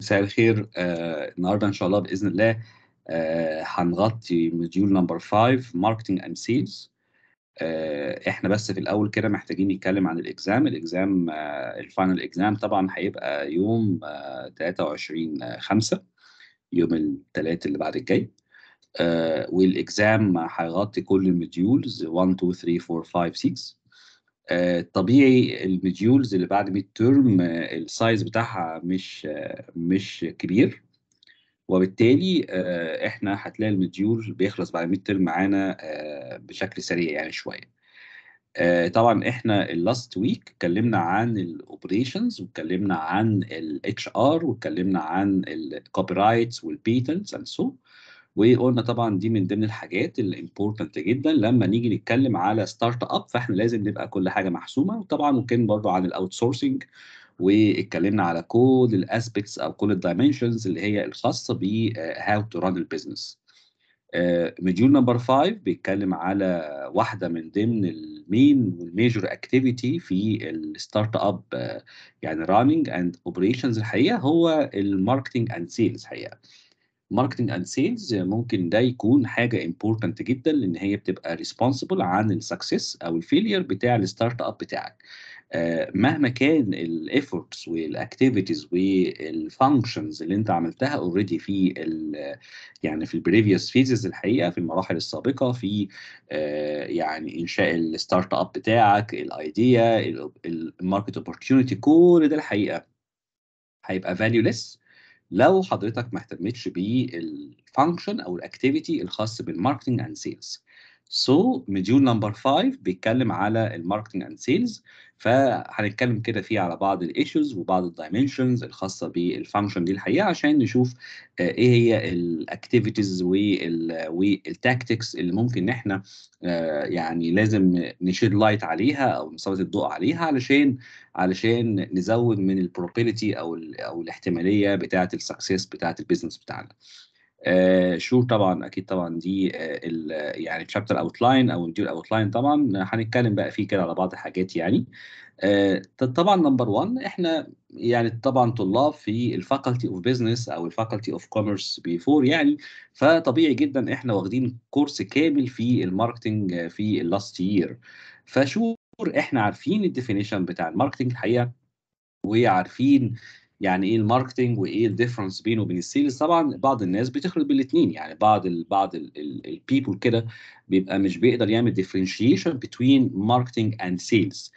مساء الخير آه النهارده ان شاء الله باذن الله آه هنغطي موديول نمبر 5 ماركتنج اند سيلز احنا بس في الاول كده محتاجين نتكلم عن الاكزام الاكزام آه الفاينل اكزام طبعا هيبقى يوم آه 23 5 آه، يوم الثلاث اللي بعد الجاي آه والاكزام هيغطي كل الموديولز 1 2 3 4 5 6 آه، طبيعي المديولز اللي بعد ميد تيرم السايز بتاعها مش آه، مش كبير وبالتالي آه، احنا هتلاقي المديول بيخلص بعد ميد تيرم معانا بشكل سريع يعني شويه طبعا احنا اللاست ويك اتكلمنا عن الاوبريشنز واتكلمنا عن الاتش ار واتكلمنا عن الكوبي رايتس والبيتنس اند سو so. وقلنا طبعا دي من ضمن الحاجات الامبورتنت جدا لما نيجي نتكلم على ستارت اب فاحنا لازم نبقى كل حاجه محسومه وطبعا ممكن برضو عن الاوت سورسنج واتكلمنا على كل الاسبكتس او كل الدايمنشنز اللي هي الخاصه ب هاو تو ران البيزنس مديول نمبر 5 بيتكلم على واحده من ضمن المين والميجور اكتيفيتي في الستارت اب آه، يعني راننج اند اوبريشنز الحقيقه هو الماركتنج اند سيلز الحقيقه ماركتنج اند سيلز ممكن ده يكون حاجه امبورتنت جدا لان هي بتبقى ريسبونسبل عن السكسس او الفيلير بتاع الستارت اب بتاعك آه، مهما كان الايفورتس والاكتيفيتيز والفانكشنز اللي انت عملتها اوريدي في يعني في البريفيوس فيزز الحقيقه في المراحل السابقه في آه، يعني انشاء الستارت اب بتاعك الايديا الماركت اوبورتيونيتي كل ده الحقيقه هيبقى فاليوليس لو حضرتك ما اهتمتش بالفانكشن او الاكتيفيتي الخاص بالماركتنج اند سيلز سو مديول نمبر 5 بيتكلم على الماركتنج اند سيلز فهنتكلم كده فيه على بعض الايشوز وبعض الدايمنشنز الخاصه بالفانكشن دي الحقيقه عشان نشوف آه، ايه هي الاكتيفيتيز والتاكتكس اللي ممكن ان احنا آه، يعني لازم نشيد لايت عليها او نسلط الضوء عليها علشان علشان نزود من البروبابيلتي او او الاحتماليه بتاعه السكسس بتاعه البيزنس بتاعنا. شور آه، شو طبعا اكيد طبعا دي آه، يعني يعني اوت اوتلاين او اوت اوتلاين طبعا هنتكلم بقى فيه كده على بعض الحاجات يعني آه، طبعا نمبر 1 احنا يعني طبعا طلاب في الفاكولتي اوف بزنس او الفاكولتي اوف كوميرس بيفور يعني فطبيعي جدا احنا واخدين كورس كامل في الماركتنج في اللاست يير فشور احنا عارفين الديفينيشن بتاع الماركتنج الحقيقه وعارفين يعني ايه الماركتنج وايه الديفرنس بينه وبين السيلز طبعا بعض الناس بتخلط بين الاثنين يعني بعض الـ بعض البيبول كده بيبقى مش بيقدر يعمل ديفرنشيشن بتوين ماركتنج اند سيلز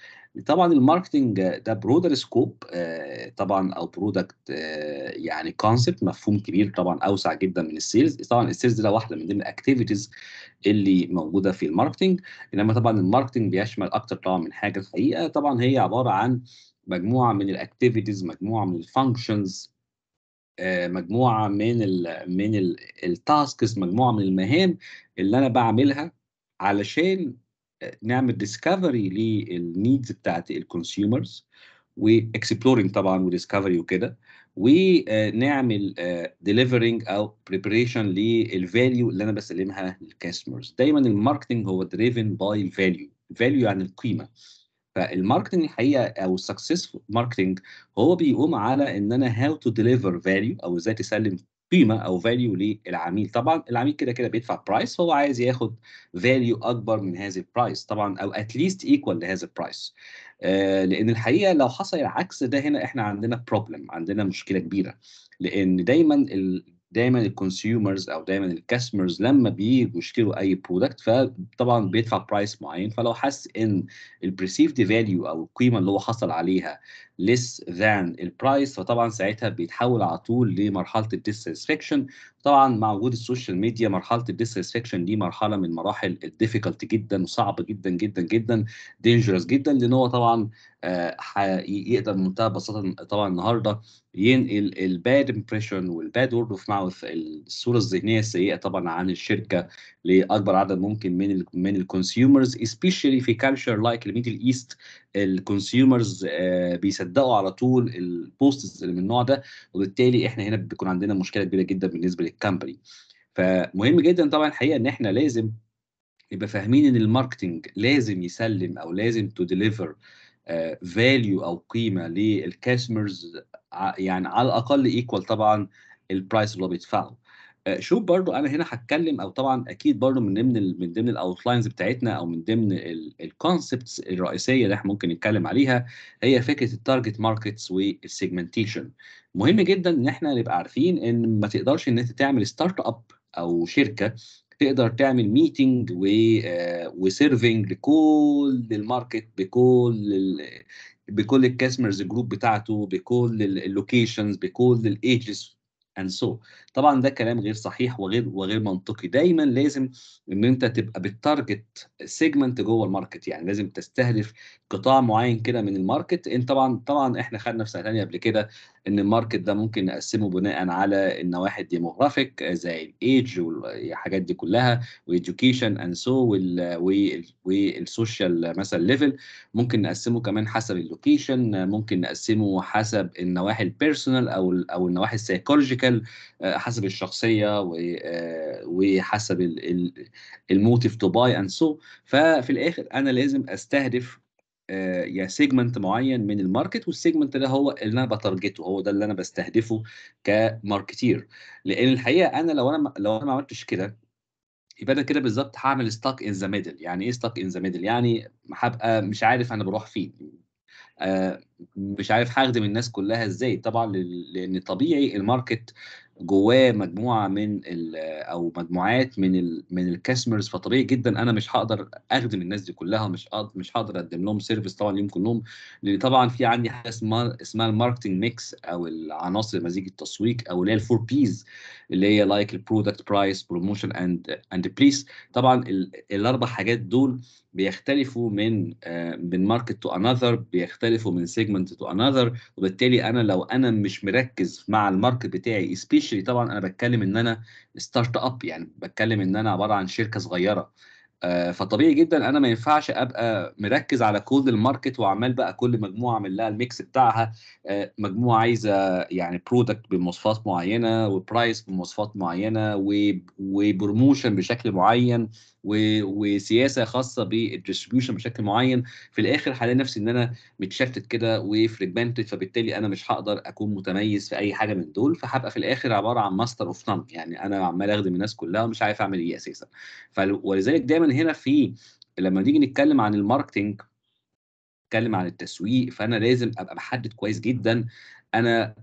طبعا الماركتنج ده برودر سكوب آه، طبعا او برودكت آه، يعني كونسبت مفهوم كبير طبعا اوسع جدا من السيلز طبعا السيلز ده واحده من ضمن الاكتيفيتيز اللي موجوده في الماركتنج انما طبعا الماركتنج بيشمل اكتر طبعا من حاجه الحقيقه طبعا هي عباره عن مجموعه من الاكتيفيتيز مجموعه من الفانكشنز آه، مجموعه من الـ من التاسكس مجموعه من المهام اللي انا بعملها علشان آه، نعمل ديسكفري للنيدز بتاعت الكونسيومرز واكسبلورنج طبعا وديسكفري وكده ونعمل آه، ديليفرنج او بريبريشن للفاليو اللي انا بسلمها للكاستمرز دايما الماركتنج هو دريفن باي الفاليو الفاليو يعني القيمه فالماركتنج الحقيقه او السكسس ماركتنج هو بيقوم على ان انا هاو تو ديليفر فاليو او ازاي تسلم قيمه او فاليو للعميل طبعا العميل كده كده بيدفع برايس فهو عايز ياخد فاليو اكبر من هذا البرايس طبعا او اتليست ايكوال لهذا البرايس لان الحقيقه لو حصل العكس ده هنا احنا عندنا بروبلم عندنا مشكله كبيره لان دايما دايما الكونسيومرز او دايما الكاستمرز لما بييجوا يشتروا اي برودكت فطبعا بيدفع برايس معين فلو حس ان البريسيفد فاليو او القيمه اللي هو حصل عليها less than البرايس فطبعا ساعتها بيتحول على طول لمرحله الديسسفكشن طبعا مع وجود السوشيال ميديا مرحله الديسسفكشن دي مرحله من مراحل الديفيكولت جدا وصعب جدا جدا جدا دينجرس جدا لان هو طبعا آه، يقدر بمنتهى البساطه طبعا النهارده ينقل الباد امبريشن والباد وورد اوف ماوث الصوره الذهنيه السيئه طبعا عن الشركه لاكبر عدد ممكن من من الكونسيومرز سبيشالي في كالتشر لايك الميدل ايست الكونسيومرز بيصدقوا على طول البوستس اللي من النوع ده وبالتالي احنا هنا بيكون عندنا مشكله كبيره جدا بالنسبه للكامباني فمهم جدا طبعا الحقيقه ان احنا لازم نبقى فاهمين ان الماركتنج لازم يسلم او لازم تو ديليفر فاليو او قيمه للكاستمرز يعني على الاقل ايكوال طبعا البرايس اللي هو بيدفعه آه، شوف برضو انا هنا هتكلم او طبعا اكيد برضو من ضمن من ضمن الاوتلاينز بتاعتنا او من ضمن الكونسبتس الرئيسيه اللي احنا ممكن نتكلم عليها هي فكره التارجت ماركتس والسيجمنتيشن مهم جدا ان احنا نبقى عارفين ان ما تقدرش ان انت تعمل ستارت اب او شركه تقدر تعمل ميتنج و آه، وسيرفنج لكل الماركت بكل بكل الكاستمرز جروب بتاعته بكل اللوكيشنز بكل الايجز اند سو so. طبعا ده كلام غير صحيح وغير وغير منطقي دايما لازم ان انت تبقى بالتارجت سيجمنت جوه الماركت يعني لازم تستهدف قطاع معين كده من الماركت ان طبعا طبعا احنا خدنا في سنه ثانيه قبل كده ان الماركت ده ممكن نقسمه بناء على النواحي الديموغرافيك زي الايدج والحاجات دي كلها وايديوكيشن اند سو والسوشيال مثلا ليفل ممكن نقسمه كمان حسب اللوكيشن ممكن نقسمه حسب النواحي البيرسونال او او النواحي السايكولوجيكال حسب الشخصيه آه، وحسب الموتيف تو باي اند سو ففي الاخر انا لازم استهدف آه، يا سيجمنت معين من الماركت والسيجمنت ده هو اللي انا بتارجته هو ده اللي انا بستهدفه كماركتير لان الحقيقه انا لو انا لو انا ما عملتش كده يبقى انا كده بالظبط هعمل ستاك ان ذا ميدل يعني ايه ستاك ان ذا ميدل يعني هبقى مش عارف انا بروح فين آه، مش عارف هخدم الناس كلها ازاي طبعا لان طبيعي الماركت جواه مجموعه من او مجموعات من الـ من الكاستمرز فطريه جدا انا مش هقدر اخدم الناس دي كلها مش مش هقدر اقدم لهم سيرفيس طبعا يوم كلهم لان طبعا في عندي حاجه اسمها اسمها الماركتنج ميكس او العناصر مزيج التسويق او اللي هي الفور بيز اللي هي لايك البرودكت برايس بروموشن اند اند بليس طبعا الاربع حاجات دول بيختلفوا من آه، من ماركت تو انذر بيختلفوا من سيجمنت تو انذر وبالتالي انا لو انا مش مركز مع الماركت بتاعي سبيشلي طبعا انا بتكلم ان انا ستارت اب يعني بتكلم ان انا عباره عن شركه صغيره آه، فطبيعي جدا انا ما ينفعش ابقى مركز على كل الماركت وعمال بقى كل مجموعه اعمل لها الميكس بتاعها آه، مجموعه عايزه يعني برودكت بمواصفات معينه وبرايس بمواصفات معينه وبروموشن بشكل معين وسياسه خاصه بالديستريبيوشن بشكل معين في الاخر هلاقي نفسي ان انا متشتت كده وفريجمنتد فبالتالي انا مش هقدر اكون متميز في اي حاجه من دول فهبقى في الاخر عباره عن ماستر اوف نان يعني انا عمال اخدم الناس كلها ومش عارف اعمل ايه اساسا ولذلك دايما هنا في لما نيجي نتكلم عن الماركتنج نتكلم عن التسويق فانا لازم ابقى محدد كويس جدا انا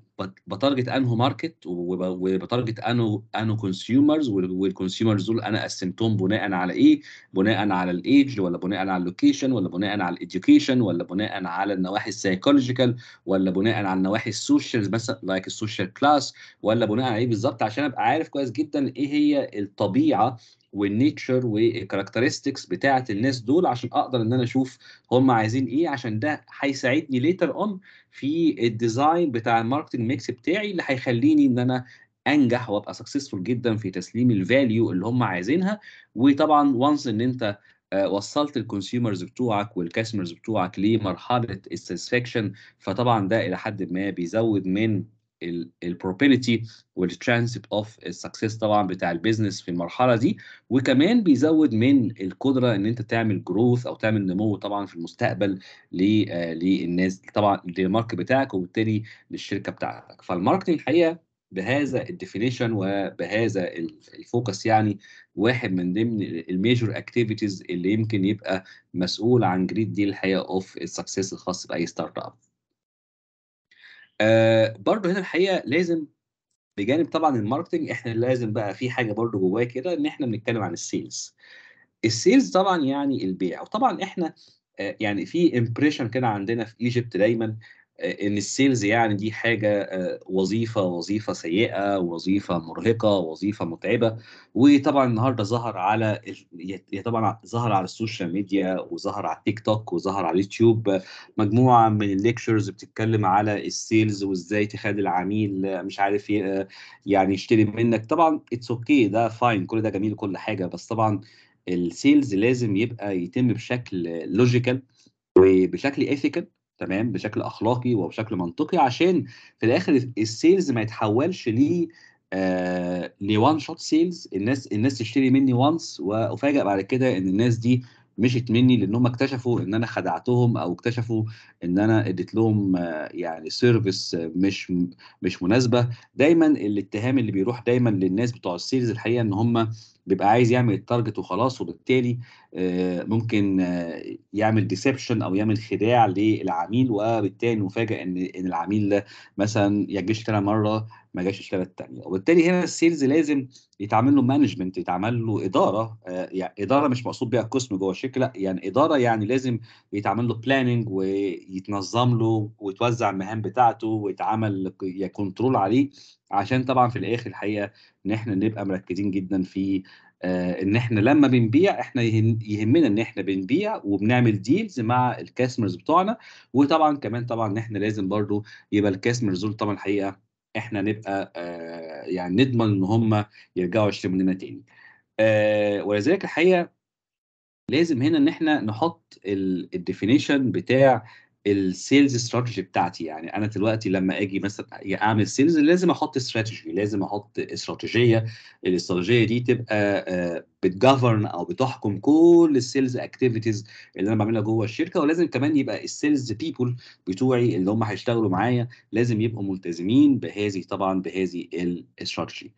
بتارجت انه ماركت وبتارجت انه انه كونسيومرز والكونسيومرز دول انا قسمتهم بناء على ايه؟ بناء على الايدج ولا بناء على اللوكيشن ولا بناء على الاديوكيشن ولا بناء على النواحي السايكولوجيكال ولا بناء على النواحي السوشيال مثلا لايك السوشيال كلاس ولا بناء على ايه بالظبط عشان ابقى عارف كويس جدا ايه هي الطبيعه والنيتشر والكاركترستكس بتاعه الناس دول عشان اقدر ان انا اشوف هم عايزين ايه عشان ده هيساعدني ليتر اون في الديزاين بتاع الماركتنج ميكس بتاعي اللي هيخليني ان انا انجح وابقى سكسسفول جدا في تسليم الفاليو اللي هم عايزينها وطبعا وانس ان انت آه، وصلت الكونسيومرز بتوعك والكاستمرز بتوعك لمرحله الساتسفاكشن فطبعا ده الى حد ما بيزود من البروبينيتي والترانسيت اوف السكسس طبعا بتاع البيزنس في المرحله دي وكمان بيزود من القدره ان انت تعمل جروث او تعمل نمو طبعا في المستقبل للناس طبعا للماركت بتاعك وبالتالي للشركه بتاعتك فالماركتنج الحقيقه بهذا الديفينيشن وبهذا الفوكس يعني واحد من ضمن الميجور اكتيفيتيز اللي يمكن يبقى مسؤول عن جريد دي الحقيقه اوف السكسس الخاص باي ستارت اب برضو آه، برضه هنا الحقيقه لازم بجانب طبعا الماركتنج احنا لازم بقى في حاجه برضه جواه كده ان احنا بنتكلم عن السيلز السيلز طبعا يعني البيع وطبعا احنا آه، يعني في امبريشن كده عندنا في ايجيبت دايما ان السيلز يعني دي حاجه آه، وظيفه وظيفه سيئه وظيفه مرهقه وظيفه متعبه وطبعا النهارده ظهر على طبعا ظهر على السوشيال ميديا وظهر على التيك توك وظهر على اليوتيوب مجموعه من الليكتشرز بتتكلم على السيلز وازاي تخلي العميل مش عارف يعني يشتري منك طبعا اتس اوكي ده فاين كل ده جميل كل حاجه بس طبعا السيلز لازم يبقى يتم بشكل لوجيكال وبشكل ايثيكال تمام بشكل اخلاقي وبشكل منطقي عشان في الاخر السيلز ما يتحولش ل لوان شوت سيلز الناس الناس تشتري مني وانس وافاجئ بعد كده ان الناس دي مشيت مني لان هم اكتشفوا ان انا خدعتهم او اكتشفوا ان انا اديت لهم آه، يعني سيرفيس مش مش مناسبه دايما الاتهام اللي بيروح دايما للناس بتوع السيلز الحقيقه ان هم بيبقى عايز يعمل التارجت وخلاص وبالتالي آه، ممكن آه، يعمل ديسبشن او يعمل خداع للعميل وبالتالي نفاجئ ان ان العميل ده مثلا يا جيش مره ما جاش اشترى الثانيه وبالتالي هنا السيلز لازم يتعمل له مانجمنت يتعمل له اداره يعني اداره مش مقصود بيها قسم جوه الشركه لا يعني اداره يعني لازم يتعمل له بلاننج ويتنظم له ويتوزع المهام بتاعته ويتعمل كنترول عليه عشان طبعا في الاخر الحقيقه ان احنا نبقى مركزين جدا في آه، ان احنا لما بنبيع احنا يهمنا ان احنا بنبيع وبنعمل ديلز مع الكاستمرز بتوعنا وطبعا كمان طبعا ان احنا لازم برضو يبقى الكاستمرز دول طبعا الحقيقه احنا نبقى آه، يعني نضمن ان هم يرجعوا يشتروا مننا تاني آه، ولذلك الحقيقه لازم هنا ان احنا نحط الديفينيشن بتاع السيلز استراتيجي بتاعتي يعني انا دلوقتي لما اجي مثلا اعمل سيلز لازم احط استراتيجي لازم احط استراتيجيه الاستراتيجيه دي تبقى آه، بتجفرن او بتحكم كل السيلز اكتيفيتيز اللي انا بعملها جوه الشركه ولازم كمان يبقى السيلز بيبول بتوعي اللي هم هيشتغلوا معايا لازم يبقوا ملتزمين بهذه طبعا بهذه الاستراتيجي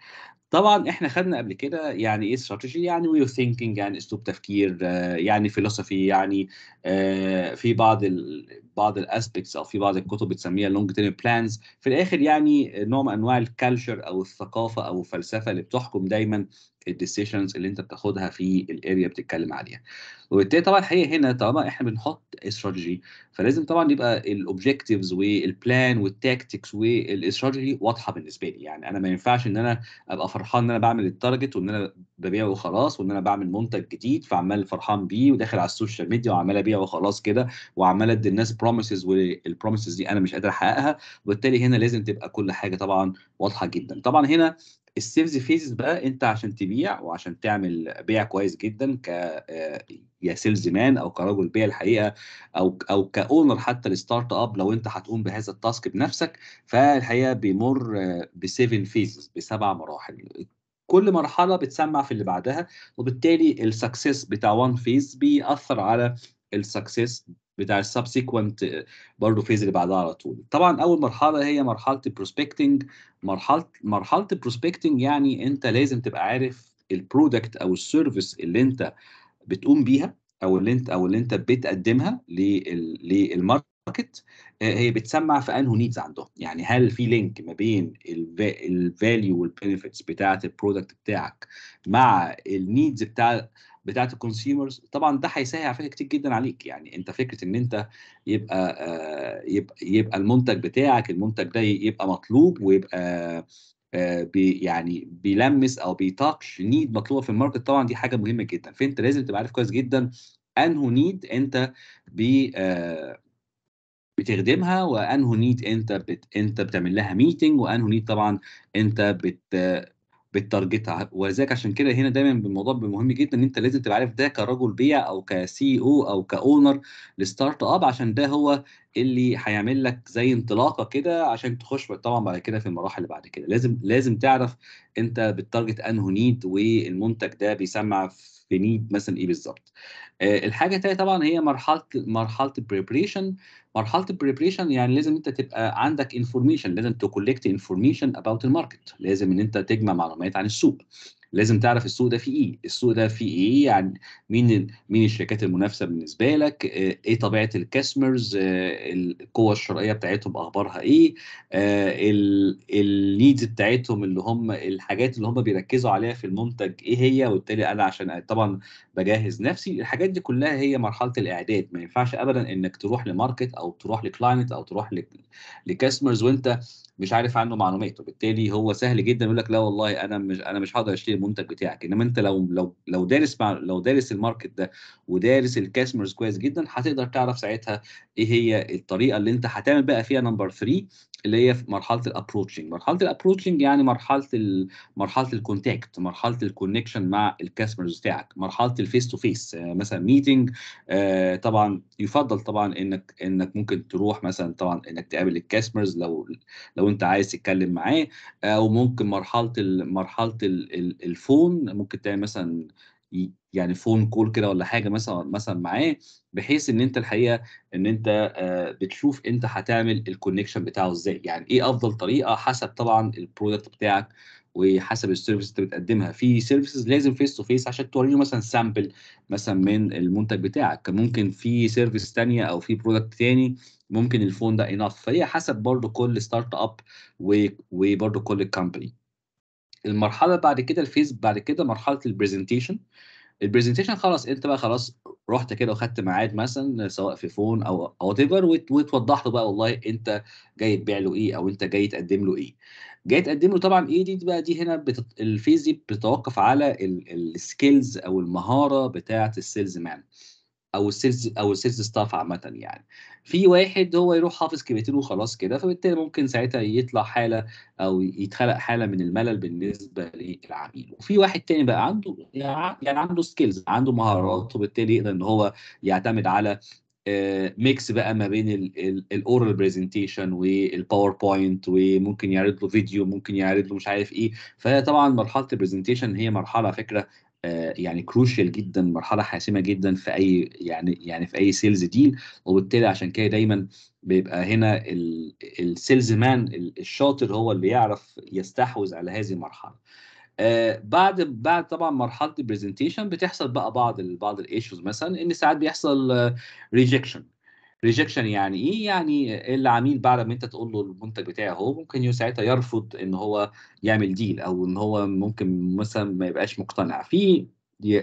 طبعا احنا خدنا قبل كده يعني ايه استراتيجي يعني ويو ثينكينج يعني اسلوب تفكير آه، يعني فيلوسفي يعني آه، في بعض ال بعض الاسبكتس او في بعض الكتب بتسميها لونج تيرم بلانز في الاخر يعني نوع من انواع الكالتشر او الثقافه او الفلسفه اللي بتحكم دايما الديسيشنز اللي انت بتاخدها في الاريا بتتكلم عليها وبالتالي طبعا الحقيقه هنا طالما احنا بنحط استراتيجي فلازم طبعا يبقى الاوبجكتيفز والبلان والتاكتكس والاستراتيجي واضحه بالنسبه لي يعني انا ما ينفعش ان انا ابقى فرحان ان انا بعمل التارجت وان انا ببيع وخلاص وان انا بعمل منتج جديد فعمال فرحان بيه وداخل على السوشيال ميديا وعمال ابيع وخلاص كده وعمال ادي الناس بروميسز والبروميسز دي انا مش قادر احققها وبالتالي هنا لازم تبقى كل حاجه طبعا واضحه جدا طبعا هنا السيلز فيز بقى انت عشان تبيع وعشان تعمل بيع كويس جدا ك آه، يا سيلز مان او كرجل بيع الحقيقه او او كاونر حتى الستارت اب لو انت هتقوم بهذا التاسك بنفسك فالحقيقه بيمر آه، ب 7 فيزز بسبع مراحل كل مرحله بتسمع في اللي بعدها وبالتالي السكسس بتاع وان فيز بيأثر على السكسس بتاع السبسيكونت برضه فيز اللي بعدها على طول طبعا اول مرحله هي مرحله البروسبكتنج مرحله مرحله البروسبكتنج يعني انت لازم تبقى عارف البرودكت او السيرفيس اللي انت بتقوم بيها او اللي انت او اللي انت بتقدمها للماركت آه، هي بتسمع في انه نيدز عندهم يعني هل في لينك ما بين الفاليو والبنفيتس بتاعه البرودكت بتاعك مع النيدز بتاع بتاعه الكونسيومرز طبعا ده هيسهل على فكره كتير جدا عليك يعني انت فكره ان انت يبقى آه، يبقى يبقى المنتج بتاعك المنتج ده يبقى مطلوب ويبقى آه، بي يعني بيلمس او بيتاتش نيد مطلوبه في الماركت طبعا دي حاجه مهمه جدا فانت لازم تبقى عارف كويس جدا انه نيد انت بي آه، بتخدمها وانه نيد انت بت انت بتعمل لها ميتنج وانه نيد طبعا انت بت بالتارجت ولذلك عشان كده هنا دايما الموضوع مهم جدا ان انت لازم تبقى عارف ده كرجل بيع او كسي e او او كاونر لستارت اب عشان ده هو اللي هيعمل لك زي انطلاقه كده عشان تخش طبعا بعد كده في المراحل اللي بعد كده لازم لازم تعرف انت بالتارجت انه نيد والمنتج ده بيسمع في بنيد مثلا ايه بالظبط آه، الحاجه الثانيه طبعا هي مرحله مرحله البريبريشن مرحله البريبريشن يعني لازم انت تبقى عندك انفورميشن لازم تكولكت انفورميشن اباوت الماركت لازم ان انت تجمع معلومات عن السوق لازم تعرف السوق ده فيه ايه السوق ده فيه ايه يعني مين مين الشركات المنافسه بالنسبه لك آه، ايه طبيعه الكاستمرز آه، القوه الشرائيه بتاعتهم اخبارها ايه آه، الليدز بتاعتهم اللي هم الحاجات اللي هم بيركزوا عليها في المنتج ايه هي وبالتالي انا عشان طبعا بجهز نفسي الحاجات دي كلها هي مرحله الاعداد ما ينفعش ابدا انك تروح لماركت او تروح لكلاينت او تروح لكاستمرز وانت مش عارف عنه معلومات وبالتالي هو سهل جدا يقول لك لا والله انا مش انا مش هقدر اشتري المنتج بتاعك انما انت لو لو لو دارس مع لو دارس الماركت ده ودارس الكاستمرز كويس جدا هتقدر تعرف ساعتها ايه هي الطريقه اللي انت هتعمل بقى فيها نمبر 3 اللي هي في مرحله الابروتشنج مرحله الابروتشنج يعني مرحله ال مرحله الكونتاكت مرحله الكونكشن مع الكاستمرز بتاعك مرحله الفيس تو فيس مثلا ميتنج آه طبعا يفضل طبعا انك انك ممكن تروح مثلا طبعا انك تقابل الكاستمرز لو لو انت عايز تتكلم معاه او آه، ممكن مرحله مرحله الفون ممكن تعمل مثلا يعني فون كول كده ولا حاجه مثلا مثلا معاه بحيث ان انت الحقيقه ان انت آه، بتشوف انت هتعمل الكونكشن بتاعه ازاي يعني ايه افضل طريقه حسب طبعا البرودكت بتاعك وحسب السيرفيس اللي بتقدمها في سيرفيسز لازم فيس تو فيس عشان توريه مثلا سامبل مثلا من المنتج بتاعك ممكن في سيرفيس ثانيه او في برودكت ثاني ممكن الفون ده اناف فهي حسب برضو كل ستارت اب وبرضو كل كامباني المرحله بعد كده الفيز بعد كده مرحله البرزنتيشن البرزنتيشن خلاص انت بقى خلاص رحت كده وخدت ميعاد مثلا سواء في فون او او ايفر وتوضح له بقى والله انت جاي تبيع له ايه او انت جاي تقدم له ايه جاي تقدم له طبعا ايه دي بقى دي هنا بتط... الفيز دي بتتوقف على السكيلز او المهاره بتاعه السيلز مان او السيلز او السيلز ستاف عامه يعني في واحد هو يروح حافظ كلمتين وخلاص كده فبالتالي ممكن ساعتها يطلع حاله او يتخلق حاله من الملل بالنسبه للعميل وفي واحد تاني بقى عنده يعني عنده سكيلز عنده مهارات وبالتالي يقدر ان هو يعتمد على ميكس آه، بقى ما بين الاورال برزنتيشن والباوربوينت وممكن يعرض له فيديو ممكن يعرض له مش عارف ايه فطبعا مرحله البرزنتيشن هي مرحله على فكره آه، يعني كروشيال جدا مرحله حاسمه جدا في اي يعني يعني في اي سيلز ديل وبالتالي عشان كده دايما بيبقى هنا السيلز مان الشاطر هو اللي يعرف يستحوذ على هذه المرحله آه بعد بعد طبعا مرحله البرزنتيشن بتحصل بقى بعض بعض الايشوز مثلا ان ساعات بيحصل ريجكشن آه، ريجكشن يعني ايه يعني العميل بعد ما انت تقول له المنتج بتاعي اهو ممكن ساعتها يرفض ان هو يعمل ديل او ان هو ممكن مثلا ما يبقاش مقتنع في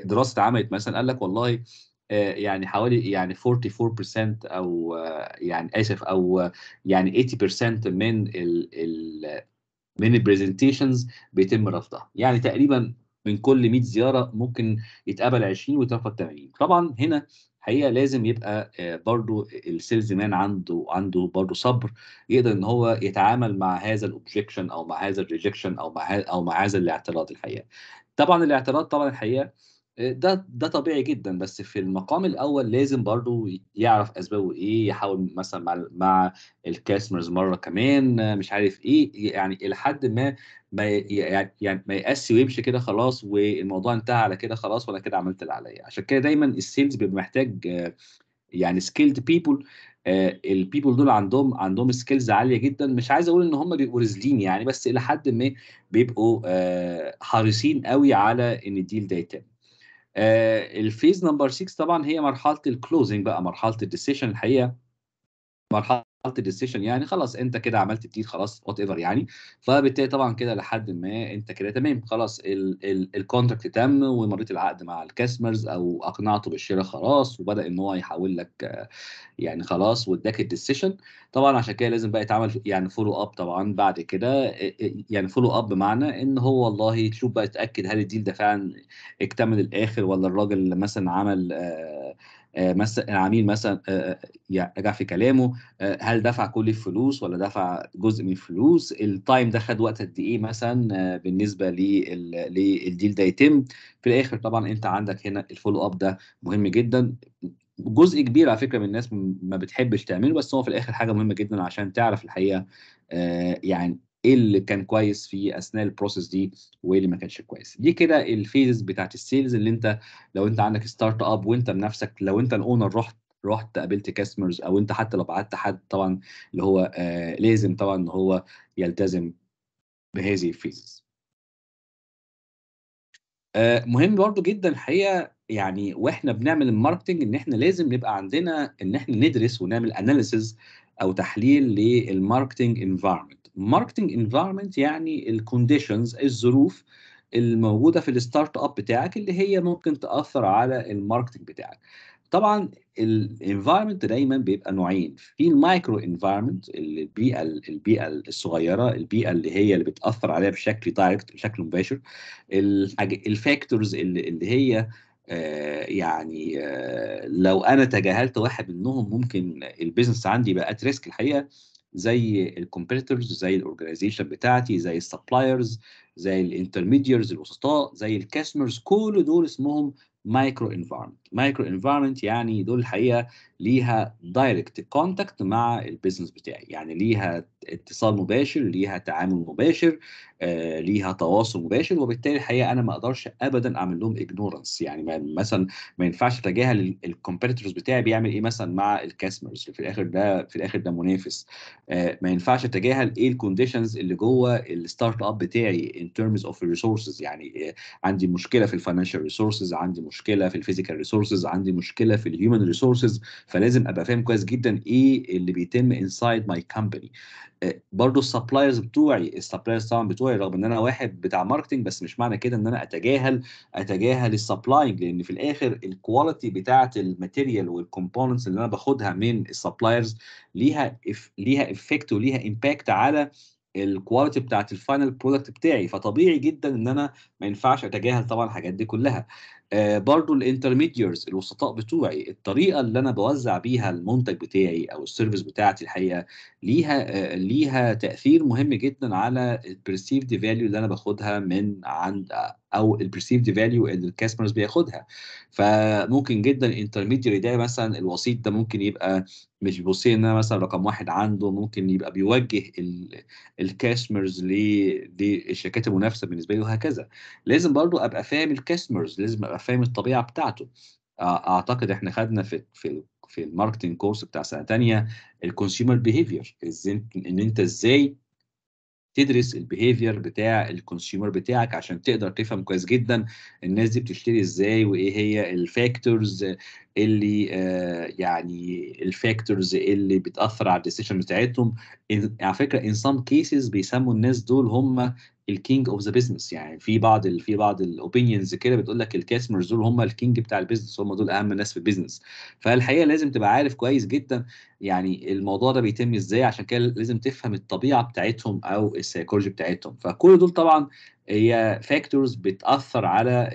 دراسه اتعملت مثلا قال لك والله آه، يعني حوالي يعني 44% او آه، يعني اسف او آه، يعني 80% من ال ال من البرزنتيشنز بيتم رفضها يعني تقريبا من كل 100 زياره ممكن يتقبل 20 ويترفض 80 طبعا هنا حقيقه لازم يبقى آه، برضو السيلز مان عنده عنده برضو صبر يقدر ان هو يتعامل مع هذا الاوبجيكشن او مع هذا الريجكشن او مع او مع هذا الاعتراض الحقيقه طبعا الاعتراض طبعا الحقيقه ده ده طبيعي جدا بس في المقام الاول لازم برضو يعرف اسبابه ايه يحاول مثلا مع مع الكاستمرز مره كمان مش عارف ايه يعني لحد ما ما يعني،, يعني ما يقاسش ويمشي كده خلاص والموضوع انتهى على كده خلاص وانا كده عملت اللي عليا عشان كده دايما السيلز بيبقى محتاج يعني سكيلد بيبول البيبول دول عندهم عندهم سكيلز عاليه جدا مش عايز اقول ان هم بيبقوا رزلين يعني بس الى حد ما بيبقوا آه، حريصين قوي على ان الديل ده يتم آه الفيز نمبر 6 طبعا هي مرحله الكلوزنج بقى مرحله الديسيشن الحقيقه مرحله عملت ديسيشن يعني خلاص انت كده عملت الديل خلاص وات ايفر يعني فبالتالي طبعا كده لحد ما انت كده تمام خلاص الكونتراكت تم ومريت العقد مع الكاستمرز او اقنعته بالشراء خلاص وبدا ان هو يحول لك يعني خلاص واداك الديسيشن طبعا عشان كده لازم بقى يتعمل يعني فولو اب طبعا بعد كده يعني فولو اب بمعنى ان هو والله تشوف بقى تاكد هل الديل ده فعلا اكتمل الاخر ولا الراجل مثلا عمل آه آه، مثلا العميل مثلا آه، آه، رجع في كلامه هل دفع كل الفلوس ولا دفع جزء من الفلوس التايم ده خد وقت قد ايه مثلا بالنسبه للديل ده يتم في الاخر طبعا انت عندك هنا الفولو اب ده مهم جدا جزء كبير على فكره من الناس ما بتحبش تعمله بس هو في الاخر حاجه مهمه جدا عشان تعرف الحقيقه يعني ايه اللي كان كويس في اثناء البروسيس دي وايه اللي ما كانش كويس دي كده الفيزز بتاعت السيلز اللي انت لو انت عندك ستارت اب وانت بنفسك لو انت الاونر رحت رحت قابلت كاستمرز او انت حتى لو بعت حد طبعا اللي هو آه لازم طبعا ان هو يلتزم بهذه الفيزز آه مهم برضو جدا الحقيقه يعني واحنا بنعمل الماركتنج ان احنا لازم نبقى عندنا ان احنا ندرس ونعمل اناليسز او تحليل للماركتنج انفايرمنت ماركتنج انفايرمنت يعني الكونديشنز الظروف الموجوده في الستارت اب بتاعك اللي هي ممكن تاثر على الماركتنج بتاعك طبعا الانفايرمنت دايما بيبقى نوعين في المايكرو انفايرمنت البيئه البيئه الصغيره البيئه اللي هي اللي بتاثر عليها بشكل دايركت بشكل مباشر الفاكتورز اللي, هي آه، يعني آه، لو انا تجاهلت واحد منهم ممكن البيزنس عندي بقى ريسك الحقيقه زي الكومبيتيتورز زي الاورجنايزيشن بتاعتي زي السبلايرز زي الانترميديرز الوسطاء زي الكاستمرز كل دول اسمهم مايكرو انفايرمنت مايكرو انفايرمنت يعني دول الحقيقه ليها دايركت كونتاكت مع البيزنس بتاعي يعني ليها اتصال مباشر ليها تعامل مباشر آه، ليها تواصل مباشر وبالتالي الحقيقه انا ما اقدرش ابدا اعمل لهم اجنورنس يعني مثلا ما ينفعش اتجاهل الكومبيتيتورز بتاعي بيعمل ايه مثلا مع الكاستمرز في الاخر ده في الاخر ده منافس آه، ما ينفعش اتجاهل ايه الكونديشنز اللي جوه الستارت اب بتاعي ان ترمز اوف ريسورسز يعني آه، عندي مشكله في الفاينانشال ريسورسز عندي مشكله مشكله في الفيزيكال ريسورسز عندي مشكله في الهيومن ريسورسز فلازم ابقى فاهم كويس جدا ايه اللي بيتم انسايد ماي كومباني برضو السبلايرز بتوعي السبلايرز طبعا بتوعي رغم ان انا واحد بتاع ماركتنج بس مش معنى كده ان انا اتجاهل اتجاهل السبلاينج لان في الاخر الكواليتي بتاعه الماتيريال والكومبوننتس اللي انا باخدها من السبلايرز ليها إف ليها افكت وليها امباكت على الكواليتي بتاعت الفاينل برودكت بتاعي فطبيعي جدا ان انا ما ينفعش اتجاهل طبعا الحاجات دي كلها آه برضو الانترميديرز الوسطاء بتوعي الطريقه اللي انا بوزع بيها المنتج بتاعي او السيرفيس بتاعتي الحقيقه ليها آه ليها تاثير مهم جدا على البرسيفد فاليو اللي انا باخدها من عند او البرسيفد فاليو اللي الكاستمرز بياخدها فممكن جدا الانترميديري ده مثلا الوسيط ده ممكن يبقى مش بيبصي ان انا مثلا رقم واحد عنده ممكن يبقى بيوجه الكاستمرز للشركات المنافسه بالنسبه لي وهكذا لازم برضو ابقى فاهم الكاستمرز لازم ابقى فاهم الطبيعه بتاعته اعتقد احنا خدنا في في في الماركتنج كورس بتاع سنه ثانيه الكونسيومر بيهيفير ان انت ازاي تدرس البيهيفير بتاع الكونسيومر بتاعك عشان تقدر تفهم كويس جدا الناس دي بتشتري ازاي وايه هي الفاكتورز اللي آه، يعني الفاكتورز اللي بتاثر على الديسيشن بتاعتهم على فكره ان سام كيسز بيسموا الناس دول هم الكينج اوف ذا بزنس يعني في بعض ال في بعض الاوبينيونز كده بتقول لك الكاستمرز دول هم الكينج بتاع البيزنس هم دول اهم ناس في البيزنس فالحقيقه لازم تبقى عارف كويس جدا يعني الموضوع ده بيتم ازاي عشان كده لازم تفهم الطبيعه بتاعتهم او السيكولوجي بتاعتهم فكل دول طبعا هي فاكتورز بتاثر على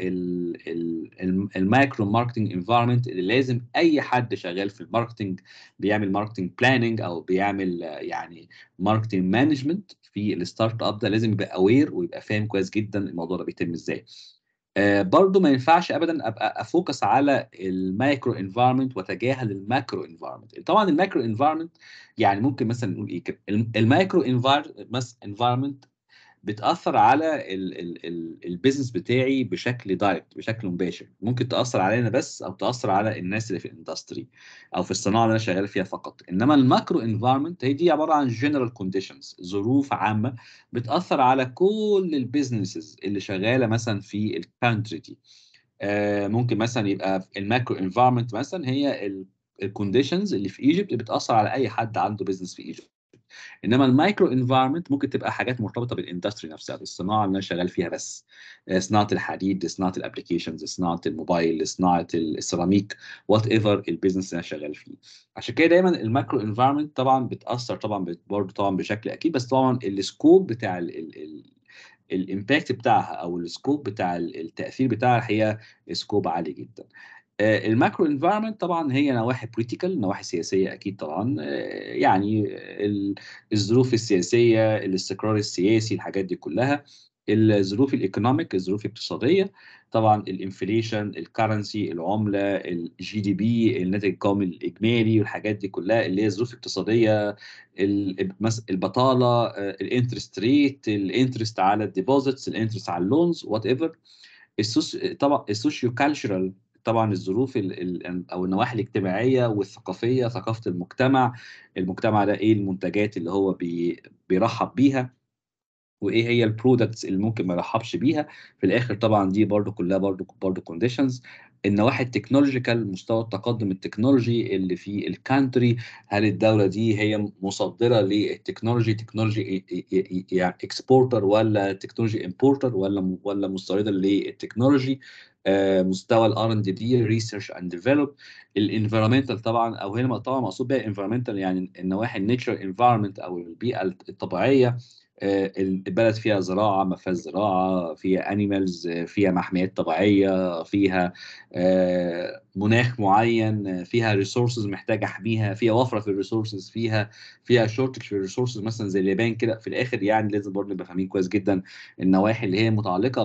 المايكرو ماركتنج انفايرمنت اللي لازم اي حد شغال في الماركتنج بيعمل ماركتنج بلاننج او بيعمل يعني ماركتنج مانجمنت في الستارت اب ده لازم يبقى اوير ويبقى فاهم كويس جدا الموضوع ده بيتم ازاي برضه آه، برضو ما ينفعش ابدا ابقى افوكس على المايكرو انفايرمنت واتجاهل الماكرو انفايرمنت طبعا الماكرو انفايرمنت يعني ممكن مثلا نقول ايه كده المايكرو انفايرمنت بتاثر على البيزنس بتاعي بشكل دايركت بشكل مباشر ممكن تاثر علينا بس او تاثر على الناس اللي في الاندستري او في الصناعه اللي انا شغال فيها فقط انما الماكرو انفايرمنت هي دي عباره عن جنرال كونديشنز ظروف عامه بتاثر على كل البيزنسز اللي شغاله مثلا في الكانتري دي آه، ممكن مثلا يبقى الماكرو انفايرمنت مثلا هي الكونديشنز اللي في ايجيبت بتاثر على اي حد عنده بيزنس في ايجيبت انما المايكرو انفايرمنت ممكن تبقى حاجات مرتبطه بالاندستري نفسها بالصناعه اللي انا شغال فيها بس آه، صناعه الحديد صناعه الابلكيشنز صناعه الموبايل صناعه السيراميك وات ايفر البيزنس اللي انا شغال فيه عشان كده دايما المايكرو انفايرمنت طبعا بتاثر طبعا برضه طبعا بشكل اكيد بس طبعا السكوب بتاع ال ال الامباكت بتاعها او السكوب بتاع التاثير بتاعها هي سكوب عالي جدا آه، الماكرو انفايرمنت طبعا هي نواحي بوليتيكال نواحي سياسيه اكيد طبعا آه، يعني الظروف السياسيه الاستقرار السياسي الحاجات دي كلها الظروف الايكونوميك الظروف الاقتصاديه طبعا الانفليشن الكرنسي العمله الجي دي بي الناتج القومي الاجمالي والحاجات دي كلها اللي هي الظروف الاقتصاديه البطاله آه، الانترست ريت الانترست على الديبوزيتس الانترست على اللونز وات ايفر طبعا السوشيو كالتشرال طبعا الظروف او النواحي الاجتماعيه والثقافيه ثقافه المجتمع المجتمع ده ايه المنتجات اللي هو بي بيرحب بيها وايه هي البرودكتس اللي ممكن ما يرحبش بيها في الاخر طبعا دي برضو كلها برضو برضو كونديشنز النواحي التكنولوجيكال مستوى التقدم التكنولوجي اللي في الكانتري هل الدوله دي هي مصدره للتكنولوجي تكنولوجي يعني اكسبورتر ولا تكنولوجي امبورتر ولا ولا مستورده للتكنولوجي آه، مستوى الار دي دي ريسيرش اند ديفلوب الانفيرمنتال طبعا او هنا طبعا مقصود بيها انفيرمنتال يعني النواحي النيتشر انفيرمنت او البيئه الطبيعيه البلد فيها زراعه ما فيهاش زراعه فيها انيمالز فيها محميات طبيعيه فيها آه، مناخ معين فيها ريسورسز محتاج احميها فيها وفره في الريسورسز فيها فيها شورتج في الريسورسز مثلا زي اليابان كده في الاخر يعني لازم برضه نبقى فاهمين كويس جدا النواحي اللي هي متعلقه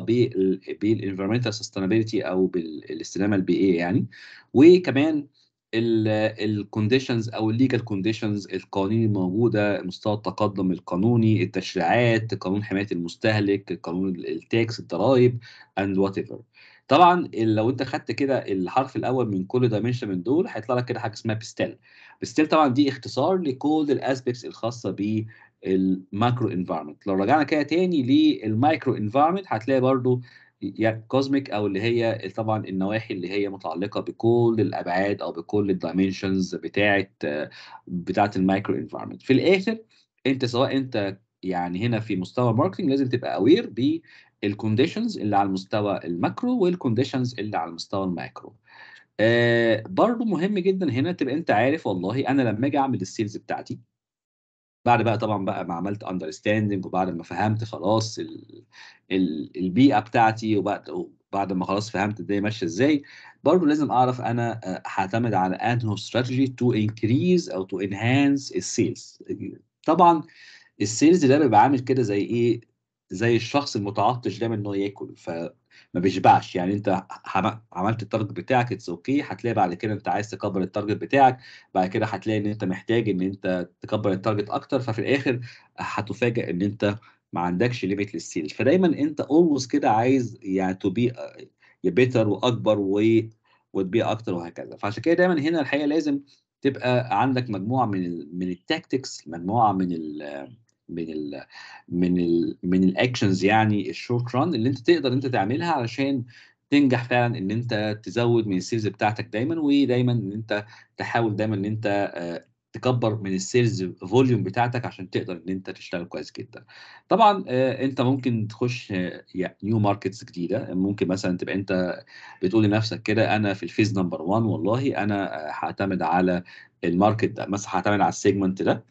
بالانفيرمنتال سستينابيلتي او بالاستدامه البيئيه يعني وكمان الكونديشنز او الليجال كونديشنز القوانين الموجوده مستوى التقدم القانوني التشريعات قانون حمايه المستهلك قانون التاكس الضرايب اند وات ايفر طبعا لو انت خدت كده الحرف الاول من كل دايمنشن من دول هيطلع لك كده حاجه اسمها بيستيل بيستيل طبعا دي اختصار لكل الاسبيكتس الخاصه ب الماكرو انفايرمنت لو رجعنا كده تاني للمايكرو انفايرمنت هتلاقي برضو يا كوزميك او اللي هي طبعا النواحي اللي هي متعلقه بكل الابعاد او بكل الدايمنشنز بتاعه بتاعه المايكرو انفايرمنت في الاخر انت سواء انت يعني هنا في مستوى ماركتنج لازم تبقى اوير بالكونديشنز اللي على المستوى الماكرو والكونديشنز اللي على المستوى المايكرو آه، برضو مهم جدا هنا تبقى انت عارف والله انا لما اجي اعمل السيلز بتاعتي بعد بقى طبعا بقى ما عملت اندرستاندنج وبعد ما فهمت خلاص الـ الـ البيئه بتاعتي وبعد بعد ما خلاص فهمت الدنيا ماشيه ازاي برضه لازم اعرف انا آه، هعتمد على انه استراتيجي تو انكريز او تو انهانس السيلز طبعا السيلز ده بيبقى عامل كده زي ايه زي الشخص المتعطش ده من انه ياكل ف ما بيشبعش يعني انت عملت التارجت بتاعك اتس اوكي هتلاقي بعد كده انت عايز تكبر التارجت بتاعك بعد كده هتلاقي ان انت محتاج ان انت تكبر التارجت اكتر ففي الاخر هتفاجئ ان انت ما عندكش ليميت للسيلز فدايما انت اولوز كده عايز يعني تو بي بيتر واكبر و وتبيع اكتر وهكذا فعشان كده دايما هنا الحقيقه لازم تبقى عندك مجموعه من من التاكتكس مجموعه من ال من ال من ال من الاكشنز يعني الشورت ران اللي انت تقدر انت تعملها علشان تنجح فعلا ان انت تزود من السيلز بتاعتك دايما ودايما ان انت تحاول دايما ان انت آه، تكبر من السيلز فوليوم بتاعتك عشان تقدر ان انت تشتغل كويس جدا. طبعا آه، انت ممكن تخش نيو آه، ماركتس جديده ممكن مثلا تبقى انت بتقول لنفسك كده انا في الفيز نمبر 1 والله انا هعتمد على الماركت ده مثلا هعتمد على السيجمنت ده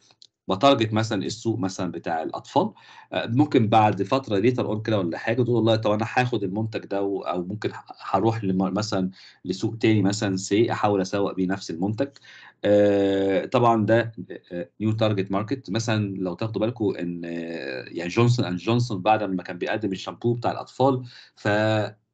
بتارجت مثلا السوق مثلا بتاع الاطفال آه، ممكن بعد فتره ليتر اون كده ولا حاجه تقول والله طب انا هاخد المنتج ده او ممكن هروح مثلا لسوق تاني مثلا سي احاول اسوق بيه نفس المنتج آه، طبعا ده نيو تارجت ماركت مثلا لو تاخدوا بالكم ان آه، يعني جونسون اند جونسون بعد ما كان بيقدم الشامبو بتاع الاطفال ف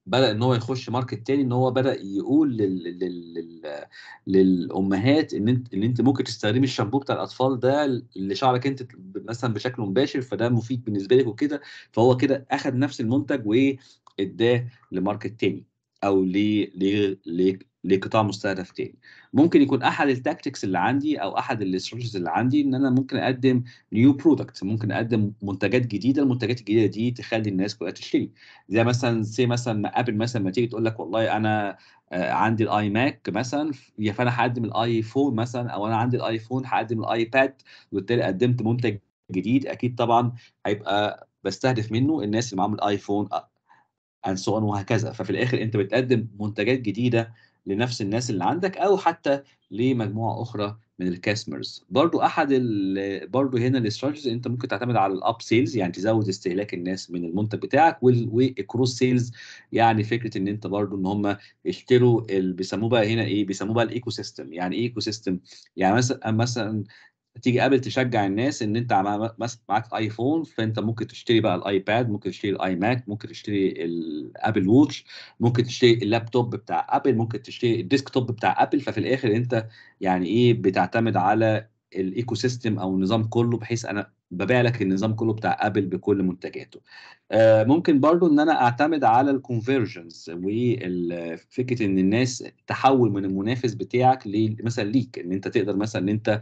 بدا ان هو يخش ماركت تاني ان هو بدا يقول لل... لل... لل... للامهات ان انت ان انت ممكن تستخدمي الشامبو بتاع الاطفال ده لشعرك انت مثلا بشكل مباشر فده مفيد بالنسبه لك وكده فهو كده اخذ نفس المنتج واداه لماركت تاني او ل... لقطاع مستهدف تاني ممكن يكون احد التاكتكس اللي عندي او احد الاستراتيجيز اللي عندي ان انا ممكن اقدم نيو برودكت ممكن اقدم منتجات جديده المنتجات الجديده دي تخلي الناس كلها تشتري زي مثلا سي مثلا ابل مثلا ما تيجي تقول لك والله انا آه، عندي الاي ماك مثلا فانا هقدم الايفون مثلا او انا عندي الايفون هقدم الايباد وبالتالي قدمت منتج جديد اكيد طبعا هيبقى بستهدف منه الناس اللي معاهم الايفون اند سو وهكذا ففي الاخر انت بتقدم منتجات جديده لنفس الناس اللي عندك او حتى لمجموعه اخرى من الكاستمرز برضو احد برضو هنا الاستراتيجيز انت ممكن تعتمد على الاب سيلز يعني تزود استهلاك الناس من المنتج بتاعك والكروس سيلز يعني فكره ان انت برضو ان هم يشتروا بيسموه بقى هنا ايه بيسموه بقى الايكو سيستم يعني ايه ايكو سيستم يعني مثلا مثلا تيجي ابل تشجع الناس ان انت معاك ايفون فانت ممكن تشتري بقى الايباد ممكن تشتري الاي ماك ممكن تشتري الابل ووتش ممكن تشتري اللابتوب بتاع ابل ممكن تشتري الديسك توب بتاع ابل ففي الاخر انت يعني ايه بتعتمد على الايكو سيستم او النظام كله بحيث انا ببيع لك النظام كله بتاع ابل بكل منتجاته آه، ممكن برضو ان انا اعتمد على الكونفرجنز وفكره ان الناس تحول من المنافس بتاعك مثلا ليك ان انت تقدر مثلا ان انت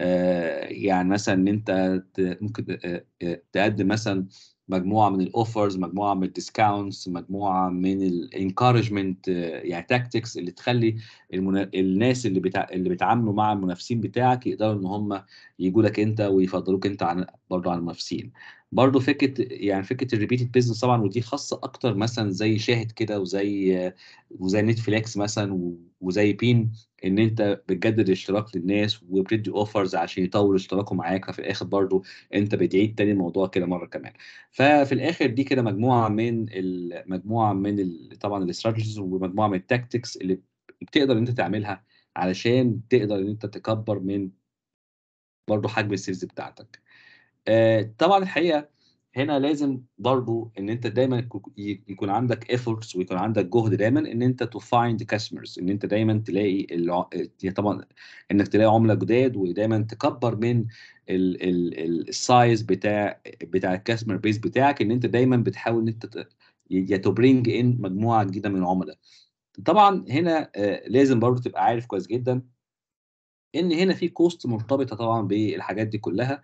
آه، يعني مثلا ان انت ممكن آه، تقدم مثلا مجموعه من الاوفرز مجموعه من الديسكاونتس مجموعه من الانكارجمنت آه، يعني تاكتكس اللي تخلي المنا... الناس اللي بتع... اللي بيتعاملوا مع المنافسين بتاعك يقدروا ان هم يجوا لك انت ويفضلوك انت عن برضه عن المنافسين برضه فكره يعني فكره الريبيتد بيزنس طبعا ودي خاصه اكتر مثلا زي شاهد كده وزي وزي نتفليكس مثلا وزي بين ان انت بتجدد الاشتراك للناس وبتدي اوفرز عشان يطولوا اشتراكهم معاك ففي الاخر برضه انت بتعيد تاني الموضوع كده مره كمان ففي الاخر دي كده مجموعه من مجموعه من طبعا الاستراتيجيز ومجموعه من التاكتكس اللي بتقدر انت تعملها علشان تقدر ان انت تكبر من برضه حجم السيلز بتاعتك آه، طبعا الحقيقه هنا لازم برضو ان انت دايما يكون عندك ايفورتس ويكون عندك جهد دايما ان انت تو فايند كاستمرز ان انت دايما تلاقي الع... طبعا انك تلاقي عملاء جداد ودايما تكبر من السايز بتاع بتاع الكاستمر بيس بتاعك ان انت دايما بتحاول ان انت يا تو برينج ان مجموعه جديده من العملاء طبعا هنا آه، لازم برضو تبقى عارف كويس جدا ان هنا في كوست مرتبطه طبعا بالحاجات دي كلها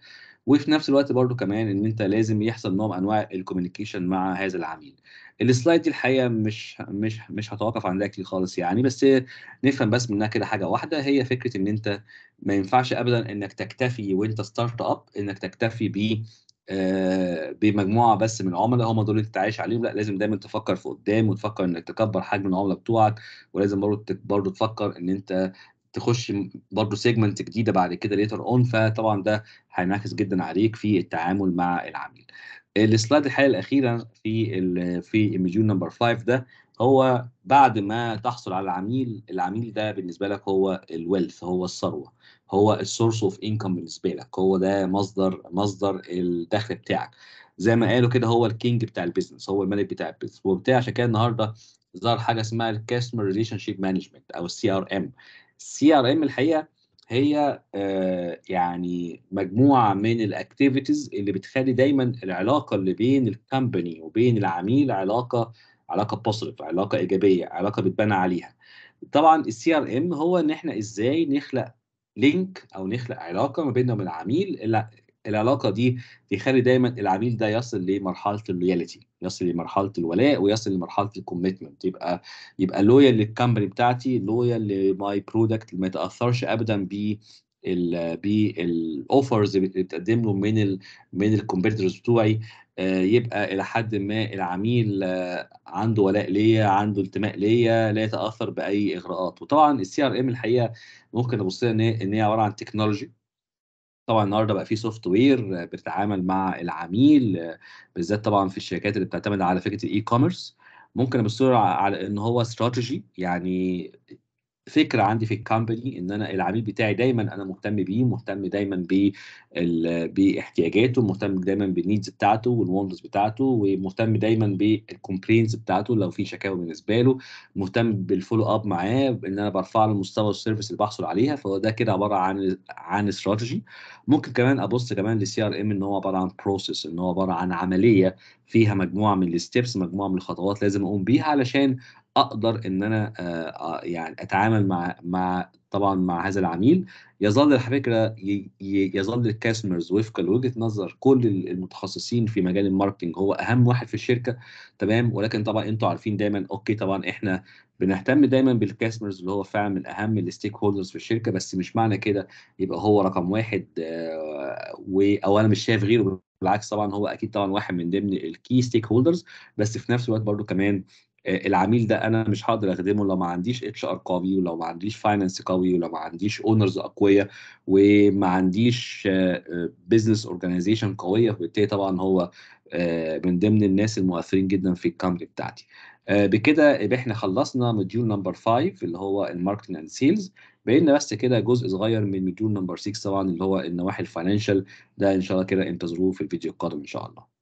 وفي نفس الوقت برضو كمان ان انت لازم يحصل نوع من انواع الكوميونيكيشن مع هذا العميل السلايد دي الحقيقه مش مش مش هتوقف عن ذلك خالص يعني بس نفهم بس منها كده حاجه واحده هي فكره ان انت ما ينفعش ابدا انك تكتفي وانت ستارت اب انك تكتفي ب آه، بمجموعه بس من العملاء هم دول اللي تعيش عليهم لا لازم دايما تفكر في قدام وتفكر انك تكبر حجم العملاء بتوعك ولازم برضه برضه تفكر ان انت تخش برضه سيجمنت جديده بعد كده ليتر اون فطبعا ده هينعكس جدا عليك في التعامل مع العميل. السلايد الحاله الاخيره في الـ في ايميجون نمبر 5 ده هو بعد ما تحصل على العميل العميل ده بالنسبه لك هو الويلث هو الثروه هو السورس اوف انكم بالنسبه لك هو ده مصدر مصدر الدخل بتاعك زي ما قالوا كده هو الكينج بتاع البيزنس هو الملك بتاع البيزنس وبتاع عشان كده النهارده ظهر حاجه اسمها الكاستمر ريليشن شيب مانجمنت او السي ار ام السي ار ام الحقيقه هي آه، يعني مجموعه من الاكتيفيتيز اللي بتخلي دايما العلاقه اللي بين الكمباني وبين العميل علاقه علاقه بوزيتيف علاقه ايجابيه علاقه بتبنى عليها طبعا السي ار ام هو ان احنا ازاي نخلق لينك او نخلق علاقه ما بيننا وبين العميل العلاقه دي بيخلي دايما العميل ده يصل لمرحله اللويالتي يصل لمرحله الولاء ويصل لمرحله الكوميتمنت يبقى يبقى لويال للكامباني بتاعتي لويال لماي برودكت ما يتاثرش ابدا ب بالاوفرز اللي بتقدم له من الـ من الكومبيتيتورز بتوعي آه، يبقى الى حد ما العميل آه، عنده ولاء ليا عنده انتماء ليا لا يتاثر باي اغراءات وطبعا السي ار ام الحقيقه ممكن ابص لها ان هي عباره عن تكنولوجي طبعا النهارده بقى في سوفت وير بتتعامل مع العميل بالذات طبعا في الشركات اللي بتعتمد على فكره الاي كوميرس ممكن ابص على ان هو استراتيجي يعني فكره عندي في الكومباني ان انا العميل بتاعي دايما انا مهتم بيه مهتم دايما باحتياجاته مهتم دايما بالنيدز بتاعته والوندز بتاعته ومهتم دايما بالكومبلينز بتاعته لو في شكاوى بالنسبه له مهتم بالفولو اب معاه ان انا برفع له مستوى السيرفيس اللي بحصل عليها فهو ده كده عباره عن عن استراتيجي ممكن كمان ابص كمان للسي ار ام ان هو عباره عن بروسيس ان هو عباره عن عمليه فيها مجموعه من الستبس مجموعه من الخطوات لازم اقوم بيها علشان اقدر ان انا آه، آه، يعني اتعامل مع مع طبعا مع هذا العميل يظل على فكره يظل الكاستمرز وفقا لوجهه نظر كل المتخصصين في مجال الماركتنج هو اهم واحد في الشركه تمام ولكن طبعا انتوا عارفين دايما اوكي طبعا احنا بنهتم دايما بالكاستمرز اللي هو فعلا من اهم الستيك هولدرز في الشركه بس مش معنى كده يبقى هو رقم واحد آه، او انا مش شايف غيره بالعكس طبعا هو اكيد طبعا واحد من ضمن الكي ستيك هولدرز بس في نفس الوقت برضو كمان آه، العميل ده انا مش هقدر اخدمه لو ما عنديش اتش ار قوي ولو ما عنديش فاينانس قوي ولو ما عنديش اونرز اقوياء وما عنديش بزنس آه، اورجانيزيشن آه، قويه وبالتالي طبعا هو من ضمن الناس المؤثرين جدا في الكامري بتاعتي بكده احنا خلصنا مديول نمبر 5 اللي هو الماركتنج اند سيلز بقينا بس كده جزء صغير من مديول نمبر 6 طبعا اللي هو النواحي الفاينانشال ده ان شاء الله كده انتظروه في الفيديو القادم ان شاء الله